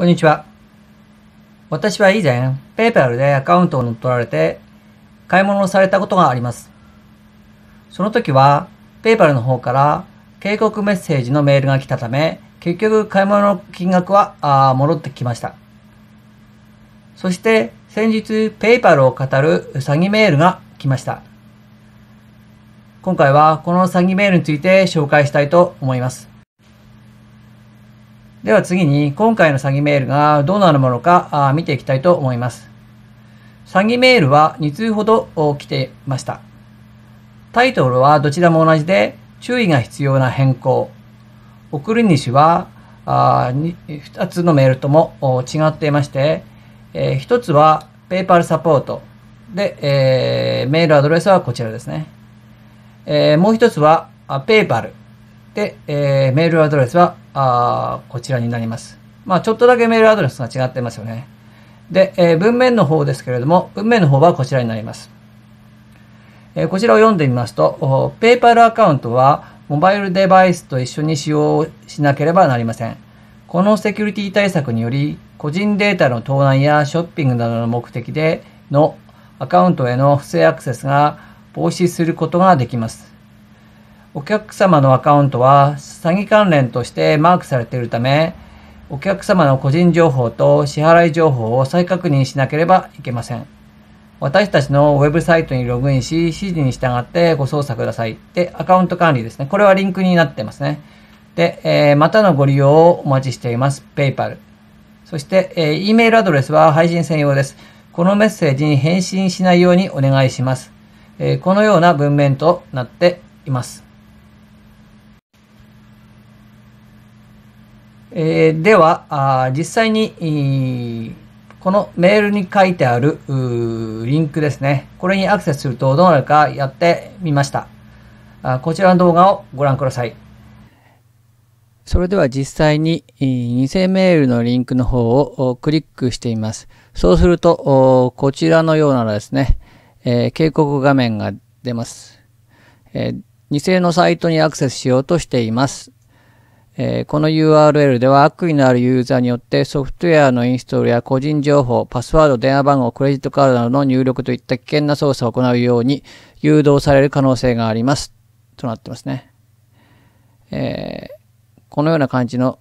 こんにちは。私は以前、PayPal でアカウントを乗っ取られて、買い物をされたことがあります。その時は、PayPal の方から警告メッセージのメールが来たため、結局買い物の金額はあ戻ってきました。そして先日 PayPal を語る詐欺メールが来ました。今回はこの詐欺メールについて紹介したいと思います。では次に今回の詐欺メールがどうなるものか見ていきたいと思います。詐欺メールは2通ほど来てました。タイトルはどちらも同じで注意が必要な変更。送り主はあ 2, つのメールとも違っていまして、え1つは PayPal サポートで、えメールアドレスはこちらですね。えもう1つは PayPal で、えー、メールアドレスはあこちらになります。まあ、ちょっとだけメールアドレスが違ってますよね。で、えー、文面の方ですけれども、文面の方はこちらになります。えー、こちらを読んでみますと、ペ p パルアカウントはモバイルデバイスと一緒に使用しなければなりません。このセキュリティ対策により、個人データの盗難やショッピングなどの目的でのアカウントへの不正アクセスが防止することができます。お客様のアカウントは詐欺関連としてマークされているため、お客様の個人情報と支払い情報を再確認しなければいけません。私たちのウェブサイトにログインし、指示に従ってご操作ください。で、アカウント管理ですね。これはリンクになってますね。で、えー、またのご利用をお待ちしています。PayPal。そして、えー、E メールアドレスは配信専用です。このメッセージに返信しないようにお願いします。えー、このような文面となっています。えー、ではあ、実際に、このメールに書いてあるリンクですね。これにアクセスするとどうなるかやってみました。あこちらの動画をご覧ください。それでは実際に偽メールのリンクの方をクリックしています。そうすると、こちらのようなですね、えー、警告画面が出ます、えー。偽のサイトにアクセスしようとしていますえこの URL では悪意のあるユーザーによってソフトウェアのインストールや個人情報、パスワード、電話番号、クレジットカードなどの入力といった危険な操作を行うように誘導される可能性があります。となってますね。えー、このような感じの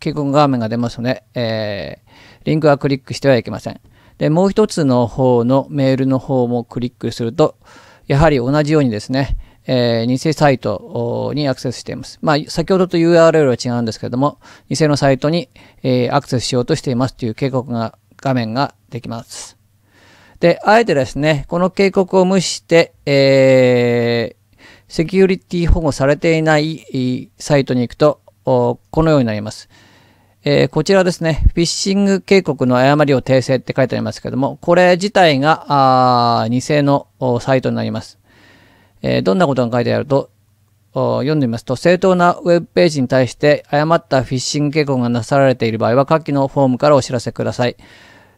警告画面が出ますので、えー、リンクはクリックしてはいけません。で、もう一つの方のメールの方もクリックすると、やはり同じようにですね、えー、偽サイトにアクセスしています。まあ、先ほどと URL は違うんですけれども、偽のサイトに、えー、アクセスしようとしていますという警告が、画面ができます。で、あえてですね、この警告を無視して、えー、セキュリティ保護されていないサイトに行くと、このようになります。えー、こちらですね、フィッシング警告の誤りを訂正って書いてありますけども、これ自体が、偽のサイトになります。えー、どんなことが書いてあると、読んでみますと、正当なウェブページに対して誤ったフィッシング傾向がなさられている場合は、下記のフォームからお知らせください。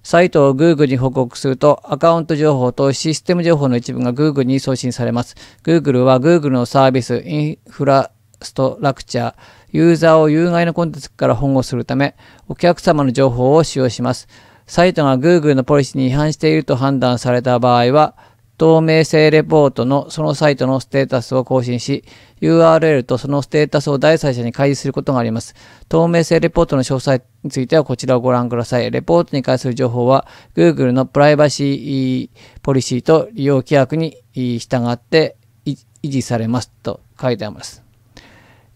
サイトを Google に報告すると、アカウント情報とシステム情報の一部が Google に送信されます。Google は Google のサービス、インフラストラクチャー、ユーザーを有害なコンテンツから保護するため、お客様の情報を使用します。サイトが Google のポリシーに違反していると判断された場合は、透明性レポートのそのサイトのステータスを更新し、URL とそのステータスを第三者に開示することがあります。透明性レポートの詳細についてはこちらをご覧ください。レポートに関する情報は Google のプライバシーポリシーと利用規約に従って維持されますと書いてあります。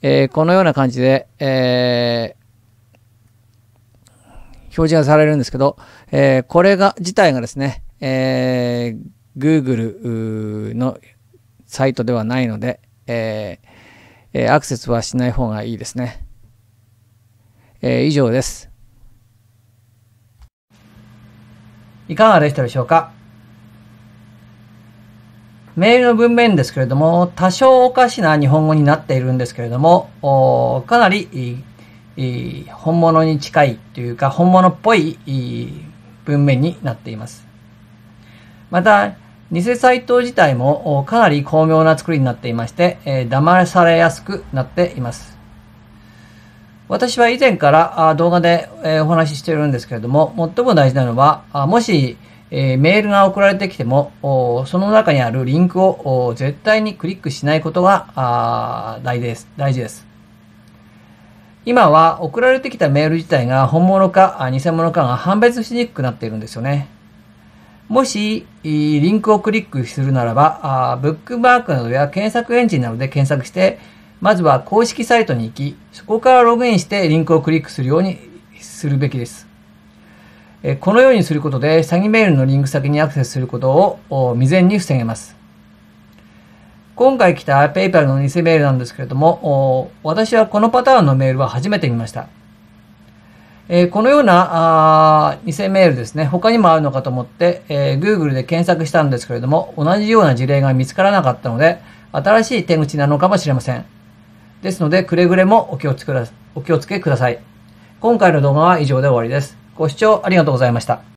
えー、このような感じで、えー、表示がされるんですけど、えー、これが、自体がですね、えー Google のサイトではないので、えー、アクセスはしない方がいいですね。えー、以上です。いかがでしたでしょうかメールの文面ですけれども、多少おかしな日本語になっているんですけれども、かなり本物に近いというか、本物っぽい文面になっています。また、偽サイト自体もかなり巧妙な作りになっていまして、え騙されやすくなっています。私は以前から動画でお話ししているんですけれども、最も大事なのは、もしメールが送られてきても、その中にあるリンクを絶対にクリックしないことが大事です。大事です今は送られてきたメール自体が本物か偽物かが判別しにくくなっているんですよね。もし、リンクをクリックするならば、ブックマークなどや検索エンジンなどで検索して、まずは公式サイトに行き、そこからログインしてリンクをクリックするようにするべきです。このようにすることで、詐欺メールのリンク先にアクセスすることを未然に防げます。今回来た PayPal の偽メールなんですけれども、私はこのパターンのメールは初めて見ました。えー、このようなあ偽メールですね、他にもあるのかと思って、えー、Google で検索したんですけれども、同じような事例が見つからなかったので、新しい手口なのかもしれません。ですので、くれぐれもお気をつけお気をつけください。今回の動画は以上で終わりです。ご視聴ありがとうございました。